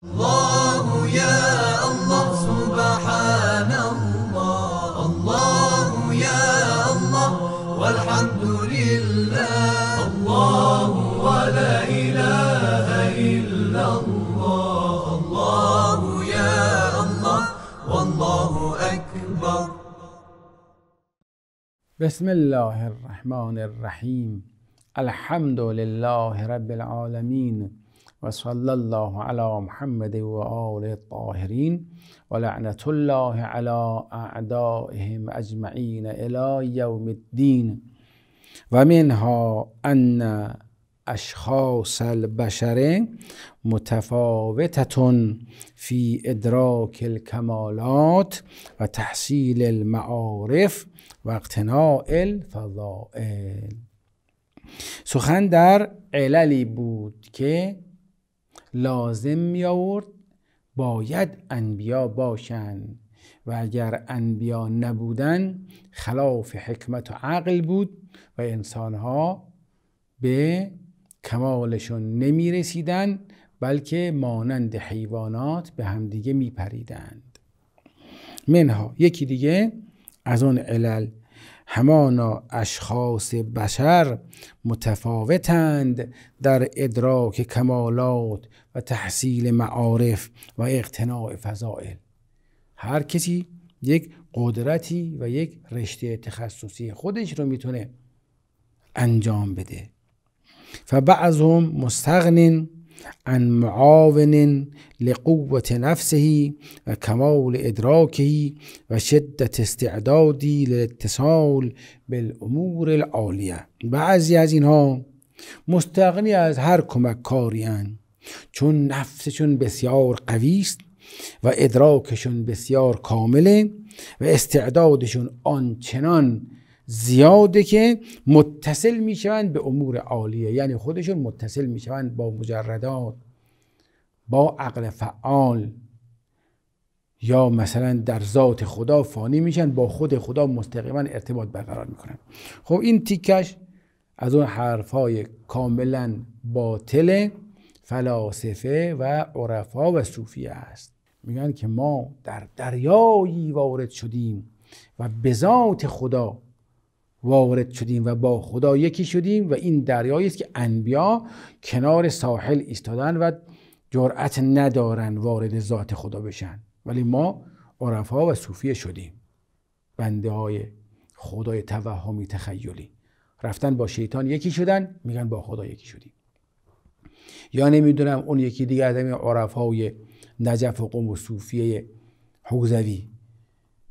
الله يا الله سبحان الله الله يا الله والحمد لله الله ولا إله إلا الله الله يا الله والله أكبر بسم الله الرحمن الرحيم الحمد لله رب العالمين و الله علی محمد و آل الطاهرین و لعنت الله علی اعدائهم اجمعین الی یوم الدین و منها ان اشخاص البشر متفاوتة في ادراك الكمالات و تحصیل المعارف و اقتناع الفضائل سخن در عللی بود که لازم می آورد باید انبیا باشند و اگر انبیا نبودن خلاف حکمت و عقل بود و انسانها به کمالشون نمی رسیدن بلکه مانند حیوانات به همدیگه می پریدند منها یکی دیگه از آن علل همانا اشخاص بشر متفاوتند در ادراک کمالات و تحصیل معارف و اقتناع فضائل هر کسی یک قدرتی و یک رشته تخصصی خودش رو میتونه انجام بده فبعضهم مستغنین عن معاون لقوة نفسه ادراکهی و شدت استعدادی لاتصال بالامور العالیه بعضی از اینها مستقلی از هر کمک کاری چون نفسشون بسیار قوی است و ادراکشون بسیار کامله و استعدادشون آنچنان زیاده که متصل میشوند به امور عالیه یعنی خودشون متصل میشوند با مجردات با عقل فعال یا مثلا در ذات خدا فانی میشن با خود خدا مستقیما ارتباط برقرار میکنن خب این تیکش از اون حرفهای کاملا باطل فلاسفه و عرفا و صوفیه است میگن که ما در دریایی وارد شدیم و به ذات خدا وارد شدیم و با خدا یکی شدیم و این دریایی است که انبیا کنار ساحل ایستادن و جرأت ندارن وارد ذات خدا بشن ولی ما عرفا و صوفیه شدیم بنده های خدای توهمی تخیلی رفتن با شیطان یکی شدن میگن با خدا یکی شدیم یا نمیدونم اون یکی دیگه آدم عرفای نجف و قم و صوفیه حوزوی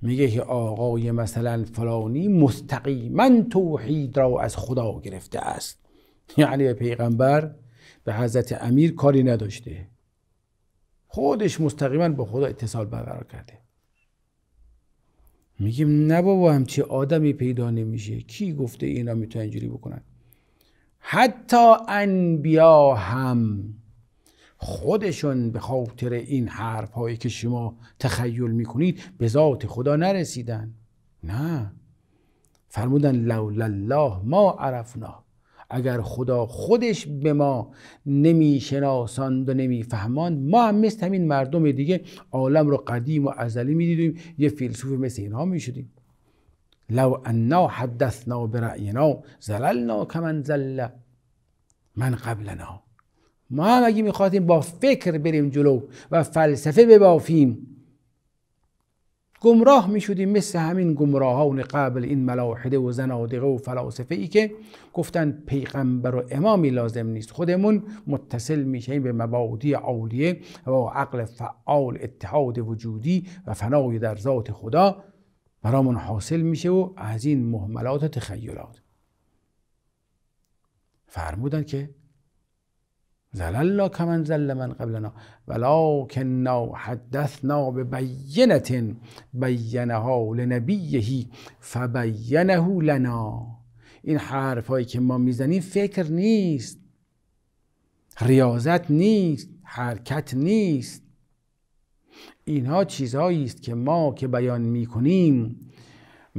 میگه که آقای مثلا فلانی مستقیما توحید را از خدا گرفته است یعنی پیغمبر به حضرت امیر کاری نداشته خودش مستقیما با خدا اتصال برقرار کرده میگیم نه بابا همچی آدمی پیدا نمیشه کی گفته اینا میتونه اینجوری بکنن حتی انبیا هم خودشون به خاطر این حرف هایی که شما تخیل میکنید به ذات خدا نرسیدن نه فرمودن لولا الله ما عرفنا اگر خدا خودش به ما نمیشناساند و نمیفهماند ما هم مثل همین مردم دیگه عالم رو قدیم و ازلی میدیدیم یه فیلسوف مثل اینها میشدیم لو انا حدثنا برأینا زللنا کمن زل من قبلنا ما هم اگه میخواستیم با فکر بریم جلو و فلسفه ببافیم گمراه میشدیم مثل همین گمراهان قبل این ملاحده و زنادقه و فلاسفه ای که گفتن پیغمبر و امامی لازم نیست خودمون متصل میشیم به مبادی عالیه و عقل فعال اتحاد وجودی و فنای در ذات خدا برامون حاصل میشه و از این مهملات تخیلات فرمودن که زل الله کمن زل من قبلنا نا حدثنا ببینة بینها لنبیه فبینه لنا این حرف که ما میزنیم فکر نیست ریاضت نیست حرکت نیست اینها چیزهایی است که ما که بیان میکنیم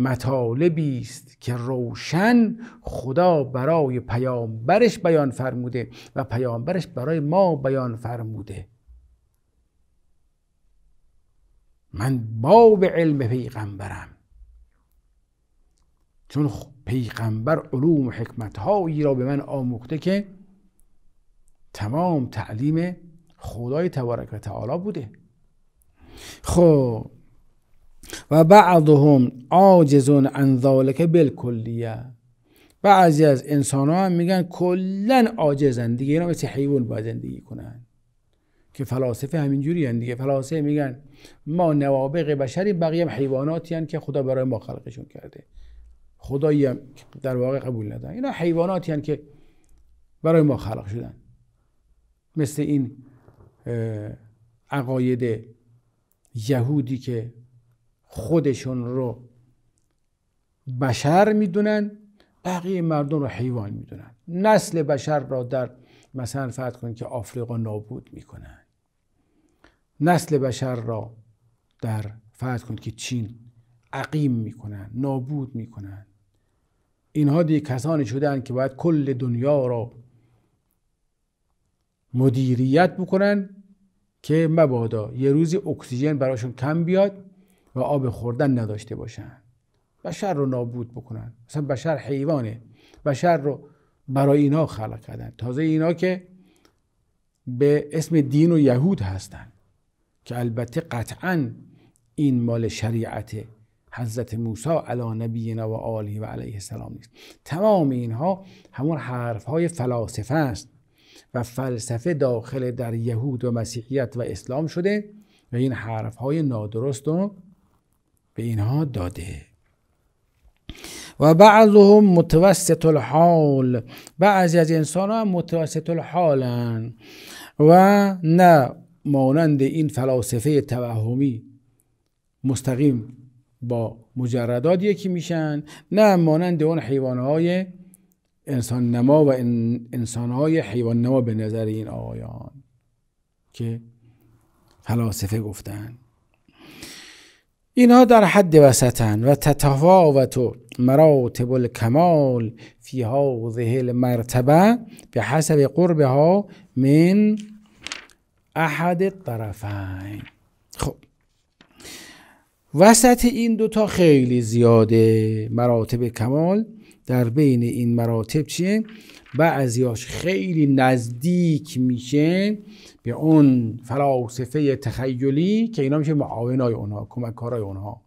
مطالبی است که روشن خدا برای پیامبرش بیان فرموده و پیامبرش برای ما بیان فرموده من باب علم پیغمبرم چون پیغمبر علوم و حکمت هایی را به من آموخته که تمام تعلیم خدای تبارک و تعالی بوده خب و بعضهم عاجز عن ذالک بالکلیه بعضی از انسان ها هم میگن کلا عاجزن دیگه اینا مثل حیوان باید زندگی کنن که فلاسفه همینجوری هن دیگه فلاسفه میگن ما نوابق بشری بقیه هم حیواناتی هن که خدا برای ما خلقشون کرده خدایی هم در واقع قبول ندارن اینا حیواناتی هن که برای ما خلق شدن مثل این عقاید یهودی که خودشون رو بشر میدونن بقیه مردم رو حیوان میدونن نسل بشر را در مثلا فرض کنید که آفریقا نابود میکنن نسل بشر را در فرض کنید که چین عقیم میکنن نابود میکنن اینها دیگه کسانی شدن که باید کل دنیا را مدیریت بکنن که مبادا یه روزی اکسیژن براشون کم بیاد و آب خوردن نداشته باشن بشر رو نابود بکنن مثلا بشر حیوانه بشر رو برای اینا خلق کردن تازه اینا که به اسم دین و یهود هستن که البته قطعا این مال شریعت حضرت موسی علی نبینا و آله و علیه السلام نیست تمام اینها همون حرف های فلاسفه است و فلسفه داخل در یهود و مسیحیت و اسلام شده و این حرف های نادرست و اینها داده و بعضهم متوسط الحال بعضی از انسان ها متوسط الحالن و نه مانند این فلاسفه توهمی مستقیم با مجردات یکی میشن نه مانند اون حیوانهای انسان نما و انسانهای حیوان نما به نظر این آقایان که فلاسفه گفتن اینها در حد وسطن و تتفاوت مراتب الکمال فی ذهل مرتبه به حسب ها من احد الطرفین خب وسط این دوتا خیلی زیاده مراتب کمال در بین این مراتب چیه؟ بعضیاش خیلی نزدیک میشه به اون فلاسفه تخیلی که اینا میشه معاونای اونها کمککارای اونها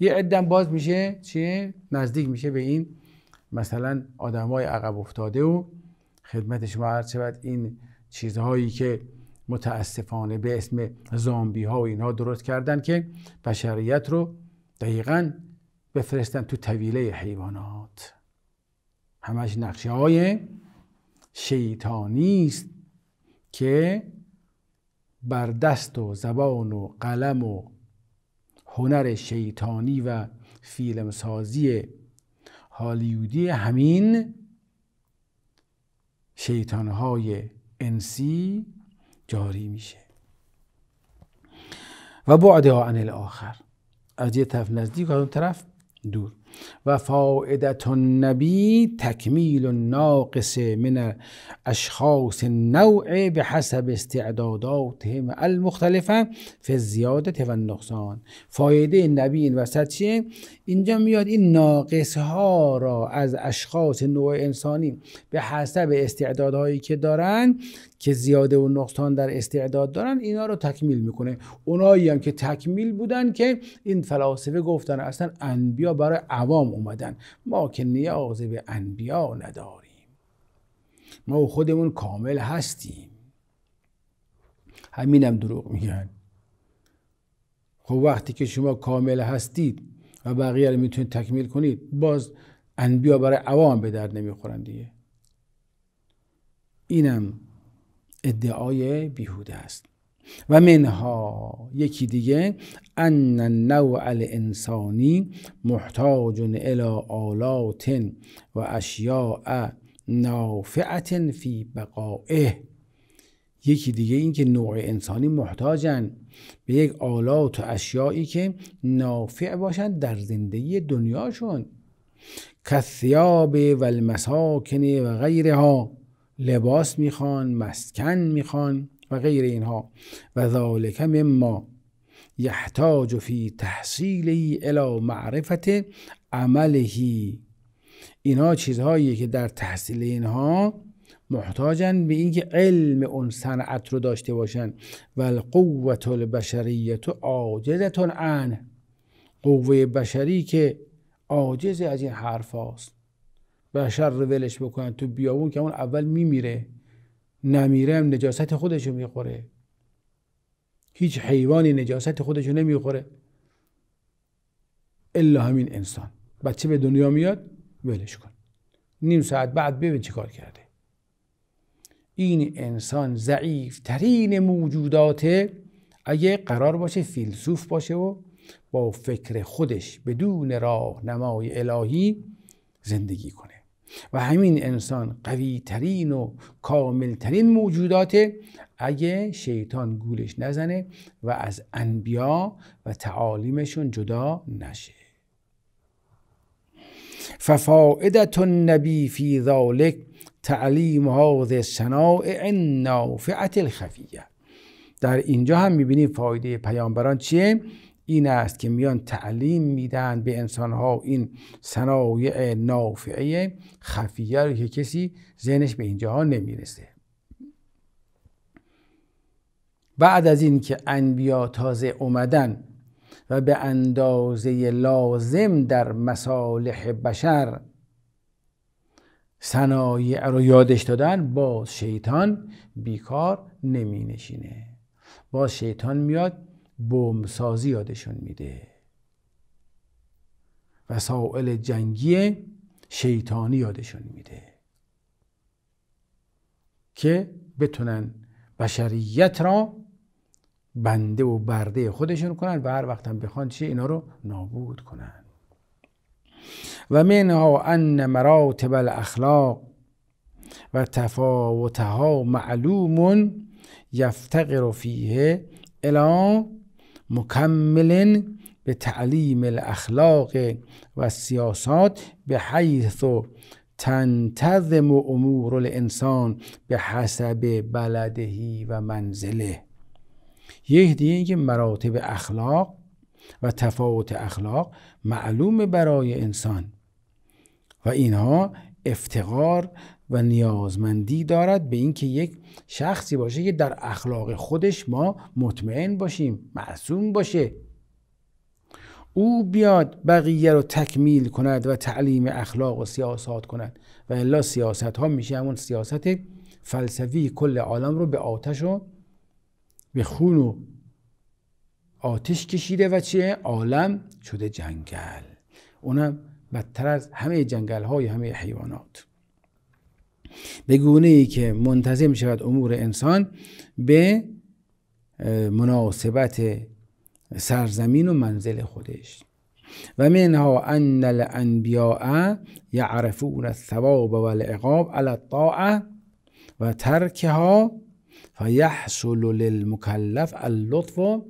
یه عدم باز میشه چیه نزدیک میشه به این مثلا های عقب افتاده و خدمت شما هر شود این چیزهایی که متاسفانه به اسم زامبی ها و اینها درست کردن که بشریت رو دقیقا بفرستن تو طویله حیوانات همش نقشه های شیطانی که بر دست و زبان و قلم و هنر شیطانی و فیلمسازی هالیوودی همین شیطانهای انسی جاری میشه و بعدها عن الاخر از یه طرف نزدیک از اون طرف دور و فائدت النبی تکمیل ناقص من اشخاص نوع به حسب استعدادات المختلفه فی زیادت و نقصان فایده نبی این وسط چیه؟ اینجا میاد این ناقص ها را از اشخاص نوع انسانی به حسب استعدادهایی که دارن که زیاده و نقصان در استعداد دارن اینا رو تکمیل میکنه اونایی هم که تکمیل بودن که این فلاسفه گفتن اصلا انبیا برای عوام اومدن ما که نیاز به انبیا نداریم ما خودمون کامل هستیم همینم دروغ میگن خب وقتی که شما کامل هستید و بقیه رو میتونید تکمیل کنید باز انبیا برای عوام به درد نمیخورن دیگه اینم ادعای بیهوده است و منها یکی دیگه ان نوع الانسانی محتاج الی آلات و اشیاء نافعت فی بقائه یکی دیگه اینکه نوع انسانی محتاجن به یک آلات و اشیایی که نافع باشند در زندگی دنیاشون کثیاب و المساکن و غیرها لباس میخوان مسکن میخوان و غیر اینها و ذالک مما یحتاج فی تحصیلی الی معرفت عمله اینا چیزهایی که در تحصیل اینها محتاجن به اینکه علم اون صنعت رو داشته باشن و القوت البشریت عاجزتون عن قوه بشری که عاجز از این حرف هاست بشر رو ولش بکنن تو بیاون که اون اول میمیره نمیره هم نجاست خودشو میخوره هیچ حیوانی نجاست خودشو نمیخوره الا همین انسان بچه به دنیا میاد ولش کن نیم ساعت بعد ببین چیکار کرده این انسان ضعیف ترین موجوداته اگه قرار باشه فیلسوف باشه و با فکر خودش بدون راه نمای الهی زندگی کنه و همین انسان قوی ترین و کامل ترین موجوداته اگه شیطان گولش نزنه و از انبیا و تعالیمشون جدا نشه ففائدت النبی فی ذالک تعلیم هذه الصنائع نافعت الخفیه در اینجا هم میبینیم فایده پیامبران چیه این است که میان تعلیم میدن به انسانها این صنایع نافعه خفیه رو که کسی ذهنش به اینجاها نمیرسه بعد از این که انبیا تازه اومدن و به اندازه لازم در مصالح بشر صنایع رو یادش دادن باز شیطان بیکار نمینشینه نشینه باز شیطان میاد بمبسازی یادشون میده وسائل جنگی شیطانی یادشون میده که بتونن بشریت را بنده و برده خودشون کنن و هر وقتم بخوان چی اینا رو نابود کنن و منها ان مراتب الاخلاق و تفاوتها معلوم یفتقر فیه الان مکمل به تعلیم الاخلاق و سیاسات به حیث تنتظم امور الانسان به حسب بلدهی و منزله یه دیگه اینکه مراتب اخلاق و تفاوت اخلاق معلوم برای انسان و اینها افتقار و نیازمندی دارد به اینکه یک شخصی باشه که در اخلاق خودش ما مطمئن باشیم معصوم باشه او بیاد بقیه رو تکمیل کند و تعلیم اخلاق و سیاست کند و الا سیاست ها میشه همون سیاست فلسفی کل عالم رو به آتش و به خون و آتش کشیده و چه عالم شده جنگل اونم بدتر از همه جنگل های همه حیوانات به گونه ای که منتظم شود امور انسان به مناسبت سرزمین و منزل خودش و منها ان الانبیاء یعرفون الثواب و العقاب علی الطاعه و ترکها فیحصل للمکلف اللطف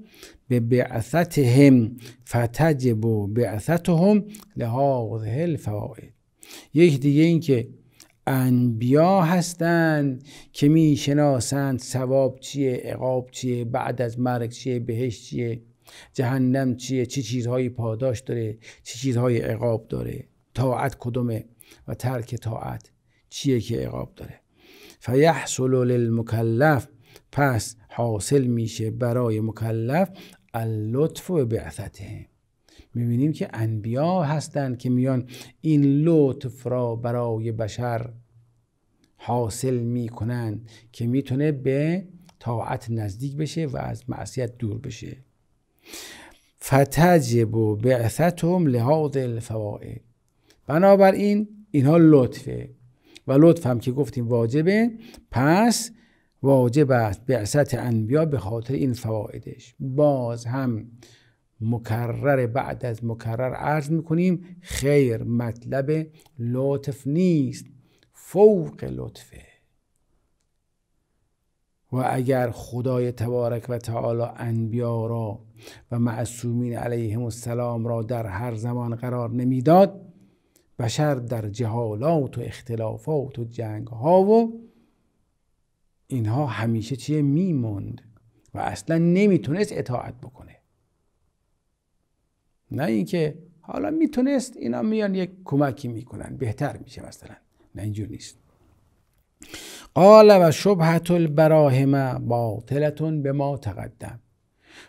به بعثتهم فتجب بعثتهم لهذه الفوائد یک دیگه اینکه، که انبیا هستند که میشناسند ثواب چیه عقاب چیه بعد از مرگ چیه بهش چیه جهنم چیه چه چی چیزهایی پاداش داره چه چیزهایی عقاب داره طاعت کدومه و ترک طاعت چیه که عقاب داره فیحصل للمکلف پس حاصل میشه برای مکلف اللطف و بعثتهم میبینیم که انبیا هستند که میان این لطف را برای بشر حاصل میکنند که میتونه به طاعت نزدیک بشه و از معصیت دور بشه فتجب بعثتهم لهذه الفوائد بنابراین اینها لطفه و لطف هم که گفتیم واجبه پس واجب است بعثت انبیا به خاطر این فوایدش باز هم مکرر بعد از مکرر عرض میکنیم خیر مطلب لطف نیست فوق لطفه و اگر خدای تبارک و تعالی انبیا را و معصومین علیهم السلام را در هر زمان قرار نمیداد بشر در جهالات و اختلافات و جنگ ها و اینها همیشه چیه میموند و اصلا نمیتونست اطاعت بکنه نه اینکه حالا میتونست اینا میان یک کمکی میکنن بهتر میشه مثلا نه اینجور نیست قال و شبهت البراهمه باطلتون به ما تقدم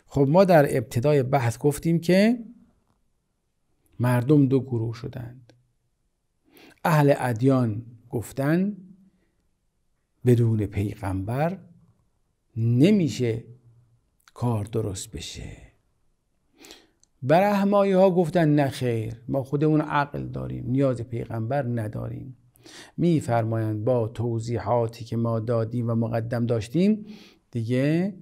خب ما در ابتدای بحث گفتیم که مردم دو گروه شدند اهل ادیان گفتن بدون پیغمبر نمیشه کار درست بشه برهمایی ها گفتن نه خیر ما خودمون عقل داریم نیاز پیغمبر نداریم میفرمایند با توضیحاتی که ما دادیم و مقدم داشتیم دیگه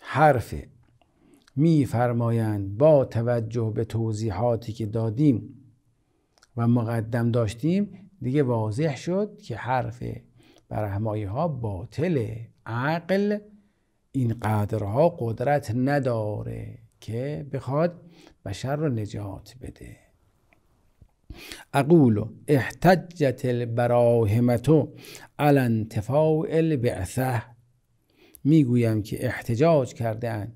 حرف میفرمایند با توجه به توضیحاتی که دادیم و مقدم داشتیم دیگه واضح شد که حرف برهمایی ها باطله عقل این قدرها قدرت نداره که بخواد بشر رو نجات بده اقول احتجت البراهمتو على انتفاع البعثه میگویم که احتجاج کردن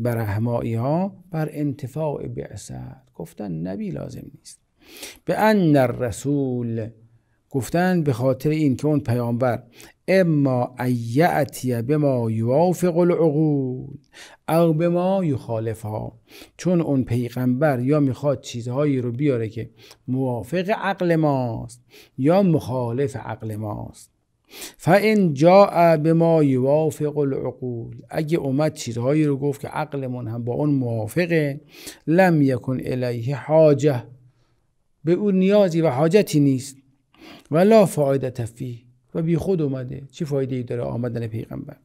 برهمایی ها بر انتفاع بعثت گفتن نبی لازم نیست به ان رسول گفتن به خاطر این که اون پیامبر اما ایعتی به ما یوافق العقول او به ما ها چون اون پیغمبر یا میخواد چیزهایی رو بیاره که موافق عقل ماست یا مخالف عقل ماست فان جاء به ما یوافق العقول اگه اومد چیزهایی رو گفت که من هم با اون موافقه لم یکن الیه حاجه به اون نیازی و حاجتی نیست ولا فایده فیه و بی خود اومده چه فایده ای داره آمدن پیغمبر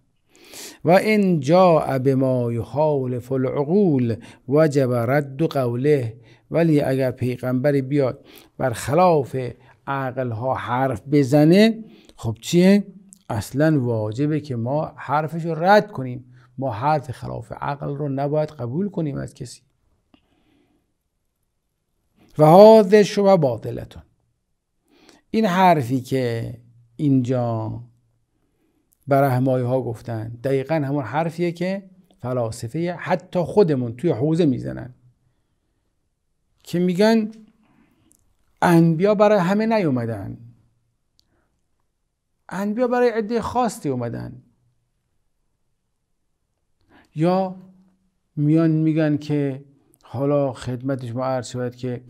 و ان به ما یخالف فلعقول وجب رد قوله ولی اگر پیغمبر بیاد بر خلاف عقل ها حرف بزنه خب چیه اصلا واجبه که ما حرفش رو رد کنیم ما حرف خلاف عقل رو نباید قبول کنیم از کسی و هاده شما باطلتون این حرفی که اینجا برهمایی ها گفتن دقیقا همون حرفیه که فلاسفه حتی خودمون توی حوزه میزنن که میگن انبیا برای همه نیومدن انبیا برای عده خاصی اومدن یا میان میگن که حالا خدمتش ما عرض شود که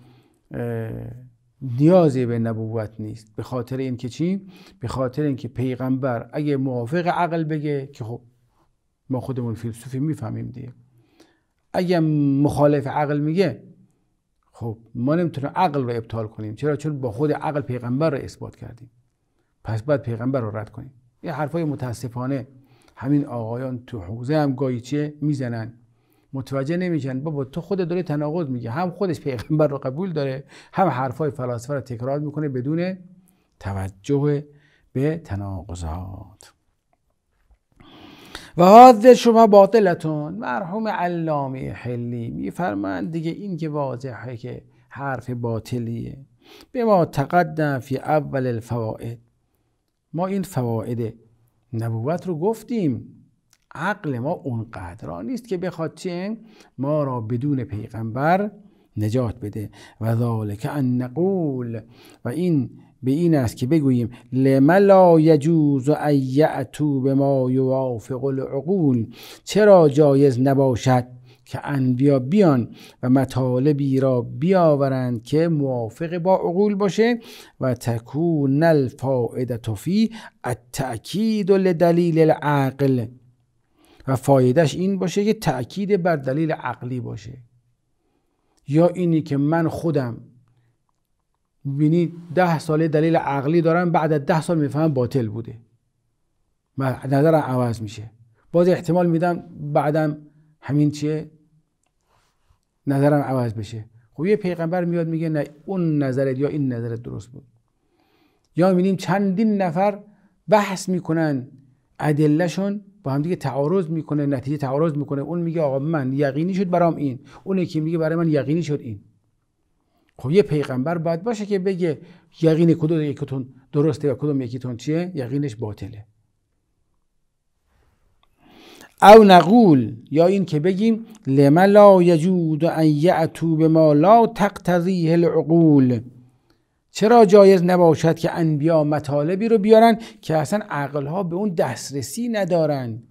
نیازی به نبوت نیست به خاطر اینکه چی به خاطر اینکه پیغمبر اگه موافق عقل بگه که خب ما خودمون فیلسوفی میفهمیم دیگه اگه مخالف عقل میگه خب ما نمیتونیم عقل رو ابطال کنیم چرا چون با خود عقل پیغمبر رو اثبات کردیم پس بعد پیغمبر رو رد کنیم یه حرفای متاسفانه همین آقایان تو حوزه هم گاهی چیه میزنن متوجه نمیشن بابا تو خود داره تناقض میگه هم خودش پیغمبر رو قبول داره هم حرفای فلاسفه رو تکرار میکنه بدون توجه به تناقضات و حاضر شما باطلتون مرحوم علامه حلی میفرمند دیگه این که واضحه که حرف باطلیه به ما تقدم فی اول الفوائد ما این فواید نبوت رو گفتیم عقل ما اونقدر نیست که بخواد چه ما را بدون پیغمبر نجات بده و ذالک ان نقول و این به این است که بگوییم لما لا یجوز ایعتو به ما یوافق العقول چرا جایز نباشد که انبیا بیان و مطالبی را بیاورند که موافق با عقول باشه و تکون الفائده فی التأکید لدلیل العقل و فایدهش این باشه که تأکید بر دلیل عقلی باشه یا اینی که من خودم بینی ده ساله دلیل عقلی دارم بعد از ده سال میفهمم باطل بوده نظرم عوض میشه باز احتمال میدم بعدم همین چیه نظرم عوض بشه خب یه پیغمبر میاد میگه نه اون نظرت یا این نظرت درست بود یا میبینیم چندین نفر بحث میکنن ادلهشون با هم دیگه تعارض میکنه نتیجه تعارض میکنه اون میگه آقا من یقینی شد برام این اون یکی میگه برای من یقینی شد این خب یه پیغمبر باید باشه که بگه یقین کدوم یکیتون درسته و کدوم یکیتون چیه یقینش باطله او نقول یا این که بگیم لما لا یجود ان یعتو به ما لا تقتضیه العقول چرا جایز نباشد که انبیا مطالبی رو بیارن که اصلا عقلها به اون دسترسی ندارن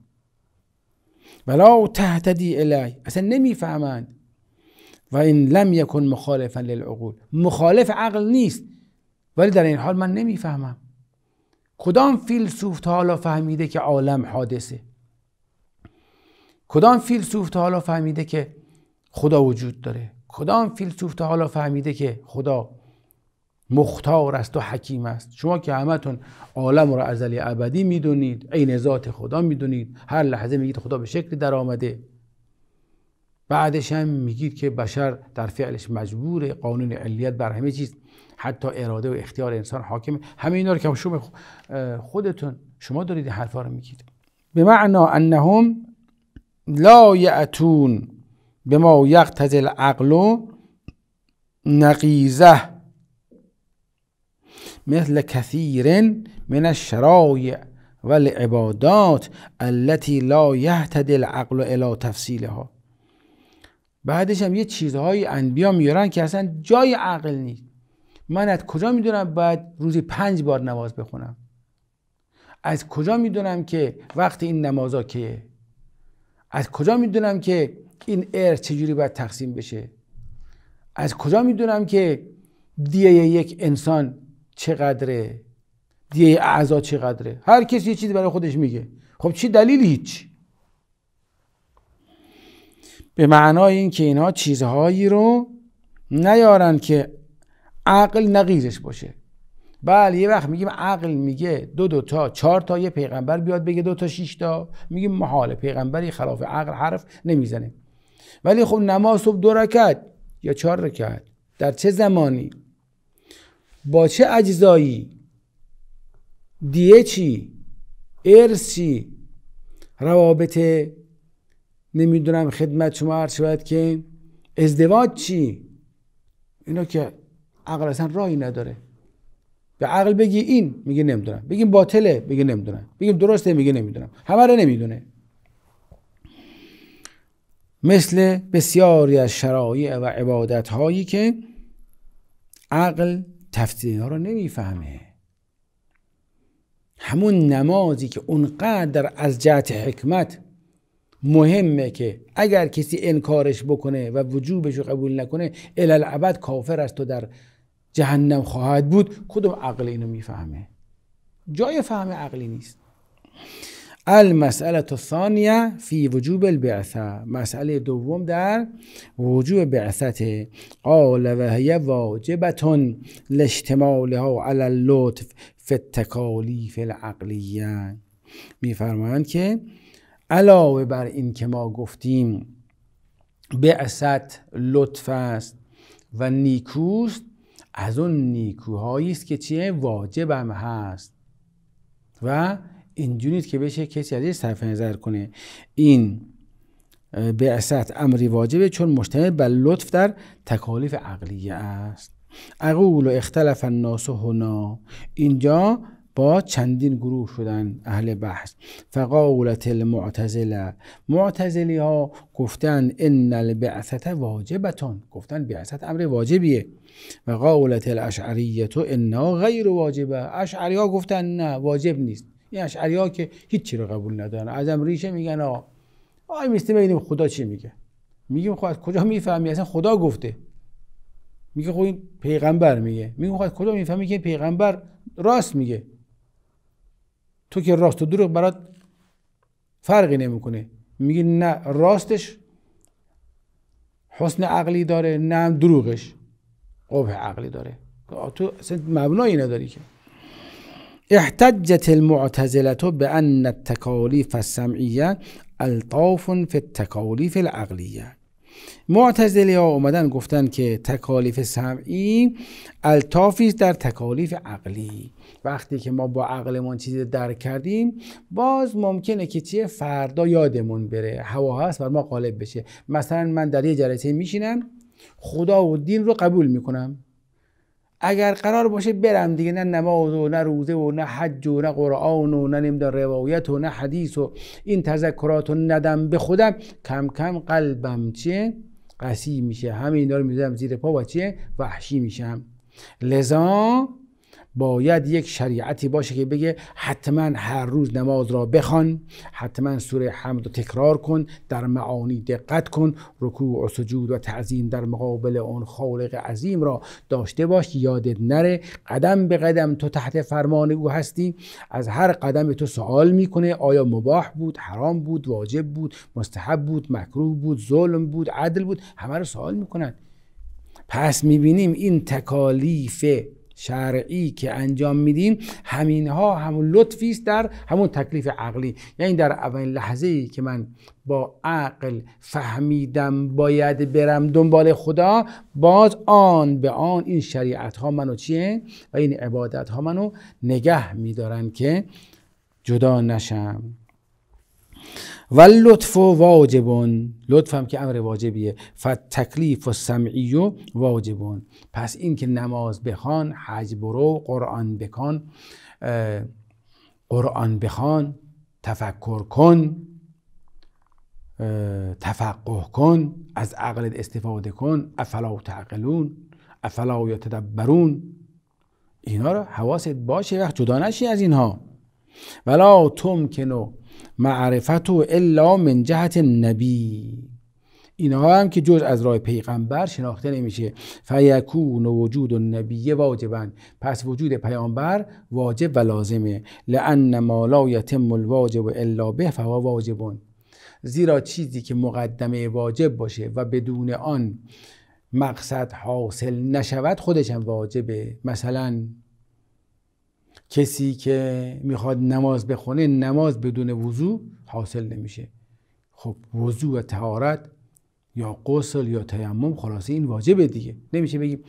ولا تهتدی الی اصلا نمیفهمند و این لم یکن مخالفا للعقول مخالف عقل نیست ولی در این حال من نمیفهمم کدام فیلسوف تا حالا فهمیده که عالم حادثه کدام فیلسوف تا حالا فهمیده که خدا وجود داره کدام فیلسوف تا حالا فهمیده که خدا مختار است و حکیم است شما که همتون عالم را ازلی ابدی میدونید عین ذات خدا میدونید هر لحظه میگید خدا به شکلی در آمده بعدش هم میگید که بشر در فعلش مجبور قانون علیت بر همه چیز حتی اراده و اختیار انسان حاکمه همه اینا رو که شما خودتون شما دارید حرفا رو میگید به معنا انهم لا یعتون به ما یقتضی العقل نقیزه مثل كثير من الشرائع و العبادات التي لا يهتدي العقل الى تفصیلها بعدش هم یه چیزهای انبیا میارن که اصلا جای عقل نیست من از کجا میدونم باید روزی پنج بار نماز بخونم از کجا میدونم که وقت این نمازا که از کجا میدونم که این ار چجوری باید تقسیم بشه از کجا میدونم که دیه یک انسان چقدره دیه اعضا چقدره هر کسی یه چیزی برای خودش میگه خب چی دلیل هیچ به معنای اینکه اینا چیزهایی رو نیارن که عقل نقیزش باشه بله یه وقت میگیم عقل میگه دو دو تا چهار تا یه پیغمبر بیاد بگه دو تا شش تا میگیم محاله پیغمبری خلاف عقل حرف نمیزنه ولی خب نماز صبح دو رکعت یا چهار رکعت در چه زمانی با چه اجزایی دیه چی ارث چی روابط نمیدونم خدمت شما عرض شود که ازدواج چی اینا که عقل اصلا راهی نداره به عقل بگی این میگه نمیدونم بگیم باطله بگی نمیدونم بگیم درسته میگه نمیدونم همه رو نمیدونه مثل بسیاری از شرایع و عبادت هایی که عقل تفسیر اینا رو نمیفهمه همون نمازی که اونقدر از جهت حکمت مهمه که اگر کسی انکارش بکنه و وجوبش رو قبول نکنه الالعبد کافر است و در جهنم خواهد بود کدوم عقل اینو میفهمه جای فهم عقلی نیست المسألة الثانیه فی وجوب البعثه مسئله دوم در وجوب بعثت قال و هی واجبتون لاجتمالها علی اللطف فی التکالیف العقلیه میفرمایند که علاوه بر این که ما گفتیم بعثت لطف است و نیکوست از اون نیکوهایی است که چیه واجبم هست و این که بشه کسی ازش صرف نظر کنه این بعثت امری واجبه چون مشتمل بر لطف در تکالیف عقلیه است اقول و اختلف الناس هنا اینجا با چندین گروه شدن اهل بحث فقاولت المعتزله معتزلی ها گفتن ان البعثت واجبتان گفتن بعثت امر واجبیه و قاولت الاشعریه تو غیر واجبه اشعری ها گفتن نه واجب نیست این اشعری ها که هیچی رو قبول ندارن ازم ریشه میگن آقا آی میسته ببینیم خدا چی میگه میگیم خواهد خب کجا میفهمی اصلا خدا گفته میگه خب این پیغمبر میگه میگه خواهد خب کجا میفهمی که پیغمبر راست میگه تو که راست و دروغ برات فرقی نمیکنه میگه نه راستش حسن عقلی داره نه دروغش قبح عقلی داره تو اصلا مبنایی نداری که احتجت به بأن التكاليف السمعیه الطاف فی التکالیف العقلیه معتزلی ها اومدن گفتن که تکالیف سمعی الطافی در تکالیف عقلی وقتی که ما با عقلمون چیز درک کردیم باز ممکنه که چیه فردا یادمون بره هوا هست بر ما قالب بشه مثلا من در یه جلسه میشینم خدا و دین رو قبول میکنم اگر قرار باشه برم دیگه نه نماز و نه روزه و نه حج و نه قرآن و نه نمیدونم روایت و نه حدیث و این تذکرات و ندم به خودم کم کم قلبم چه قسی میشه همه اینا رو میذارم زیر پا و چیه وحشی میشم لذا باید یک شریعتی باشه که بگه حتما هر روز نماز را بخوان حتما سوره حمد را تکرار کن در معانی دقت کن رکوع و سجود و تعظیم در مقابل آن خالق عظیم را داشته باش یادت نره قدم به قدم تو تحت فرمان او هستی از هر قدم تو سوال میکنه آیا مباح بود حرام بود واجب بود مستحب بود مکروه بود ظلم بود عدل بود همه رو سوال میکنن پس میبینیم این تکالیف شرعی که انجام میدیم همین ها همون لطفی است در همون تکلیف عقلی یعنی در اولین لحظه ای که من با عقل فهمیدم باید برم دنبال خدا باز آن به آن این شریعت ها منو چیه و این عبادت ها منو نگه میدارن که جدا نشم و لطف واجبون لطف هم که امر واجبیه فتکلیف و سمعی و واجبون پس این که نماز بخوان حج برو قرآن بکن قرآن بخوان تفکر کن تفقه کن از عقل استفاده کن افلا تعقلون افلا تدبرون اینا رو حواست باشه وقت جدا نشی از اینها ولا تمکنو معرفت و الا من جهت نبی اینها هم که جز از راه پیغمبر شناخته نمیشه فیکون و وجود النبی واجبن پس وجود پیامبر واجب و لازمه لان ما لا یتم الواجب الا به فهو واجبون زیرا چیزی که مقدمه واجب باشه و بدون آن مقصد حاصل نشود خودش هم واجبه مثلا کسی که میخواد نماز بخونه نماز بدون وضوع حاصل نمیشه خب وضوع و تهارت یا قصل یا تیمم خلاصه این واجبه دیگه نمیشه بگیم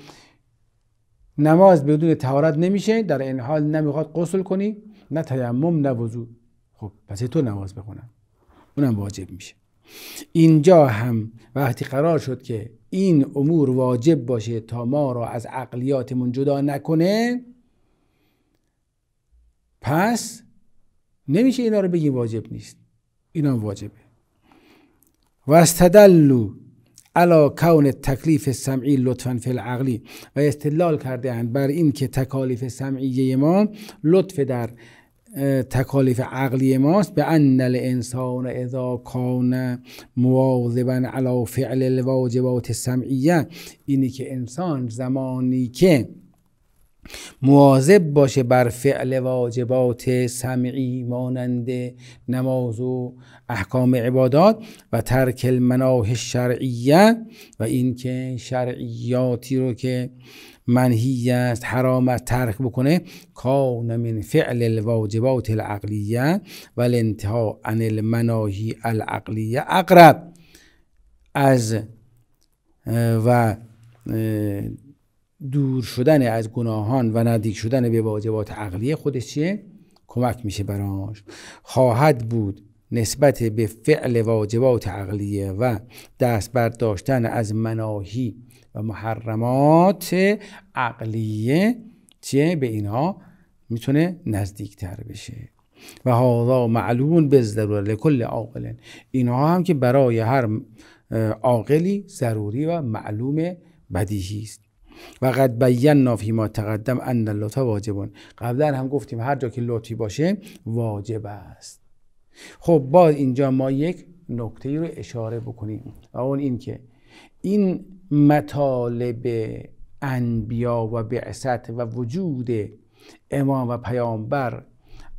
نماز بدون تهارت نمیشه در این حال نمیخواد قسل کنی نه تیمم نه وضوع خب پس تو نماز بخونم اونم واجب میشه اینجا هم وقتی قرار شد که این امور واجب باشه تا ما را از عقلیاتمون جدا نکنه پس نمیشه اینا رو بگی واجب نیست اینا واجبه و استدلو علا کون تکلیف سمعی لطفا فی العقلی و استدلال کرده اند بر این که تکالیف سمعیه ما لطف در تکالیف عقلی ماست به ان انسان اذا کان مواظبا علی فعل الواجبات سمعیه اینی که انسان زمانی که مواظب باشه بر فعل واجبات سمعی مانند نماز و احکام عبادات و ترک المناه شرعیه و اینکه شرعیاتی رو که منهی است حرام است ترک بکنه کان من فعل الواجبات العقلیه و الانتها عن المناهی العقلیه اقرب از و دور شدن از گناهان و نزدیک شدن به واجبات عقلی خودش چیه کمک میشه براش خواهد بود نسبت به فعل واجبات عقلی و دست برداشتن از مناهی و محرمات عقلیه چیه به اینها میتونه نزدیک تر بشه و هذا معلوم به کل لکل عاقل اینها هم که برای هر عاقلی ضروری و معلوم بدیهی است و قد نافی ما تقدم ان اللطف واجبون. قبلا هم گفتیم هر جا که لطفی باشه واجب است خب باز اینجا ما یک نکته رو اشاره بکنیم و اون این که این مطالب انبیا و بعثت و وجود امام و پیامبر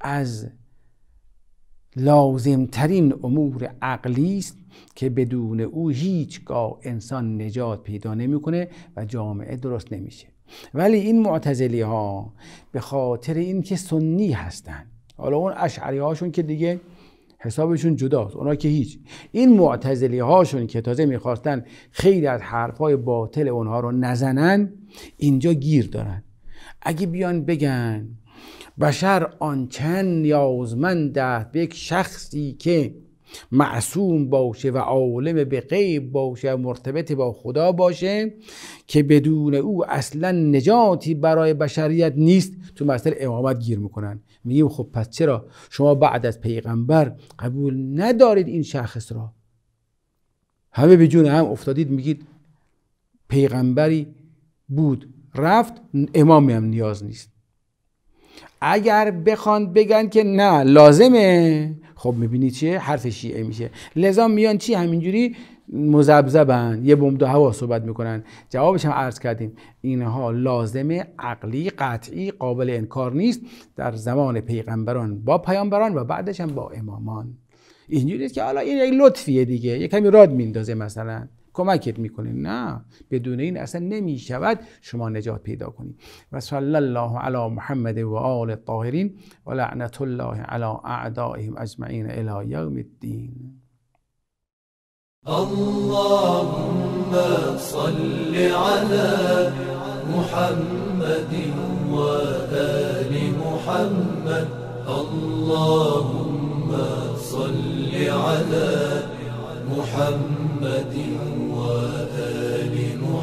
از لازمترین امور عقلی است که بدون او هیچگاه انسان نجات پیدا نمیکنه و جامعه درست نمیشه ولی این معتزلی ها به خاطر اینکه سنی هستند حالا اون اشعری هاشون که دیگه حسابشون جداست اونا که هیچ این معتزلی هاشون که تازه میخواستن خیلی از حرف های باطل اونها رو نزنن اینجا گیر دارن اگه بیان بگن بشر آنچن نیازمند است به یک شخصی که معصوم باشه و عالم به غیب باشه و مرتبط با خدا باشه که بدون او اصلا نجاتی برای بشریت نیست تو مسئله امامت گیر میکنن میگیم خب پس چرا شما بعد از پیغمبر قبول ندارید این شخص را همه به جون هم افتادید میگید پیغمبری بود رفت امامی هم نیاز نیست اگر بخوان بگن که نه لازمه خب میبینی چیه حرف شیعه میشه لذا میان چی همینجوری مزبزبن یه بوم دو هوا صحبت میکنن جوابش هم عرض کردیم اینها لازمه عقلی قطعی قابل انکار نیست در زمان پیغمبران با پیامبران و بعدش هم با امامان اینجوری که حالا این یک لطفیه دیگه یه کمی راد میندازه مثلا کمکت میکنه نه بدون این اصلا نمیشود شما نجات پیدا کنید و صلی الله علی محمد و آل الطاهرین و لعنت الله علی اعدائهم اجمعین الی یوم الدین اللهم صل على محمد آل محمد اللهم صل على محمد